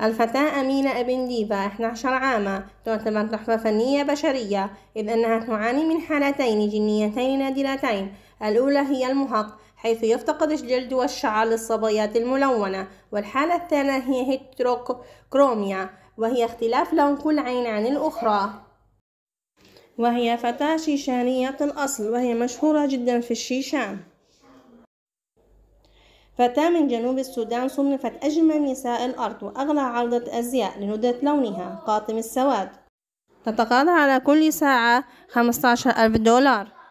الفتاة أمينة ابن ديفا عشر عاما تعتبر تحفة فنية بشرية إذ أنها تعاني من حالتين جنيتين نادرتين الأولى هي المهق حيث يفتقد الجلد والشعر للصبيات الملونة والحالة الثانية هي هيتروكروميا وهي اختلاف لون كل عين عن الأخرى وهي فتاة شيشانية الأصل وهي مشهورة جدا في الشيشان فتاة من جنوب السودان صنفت أجمل نساء الأرض وأغلى عرضة أزياء لندرة لونها قاطم السواد تتقاضى على كل ساعة 15 ألف دولار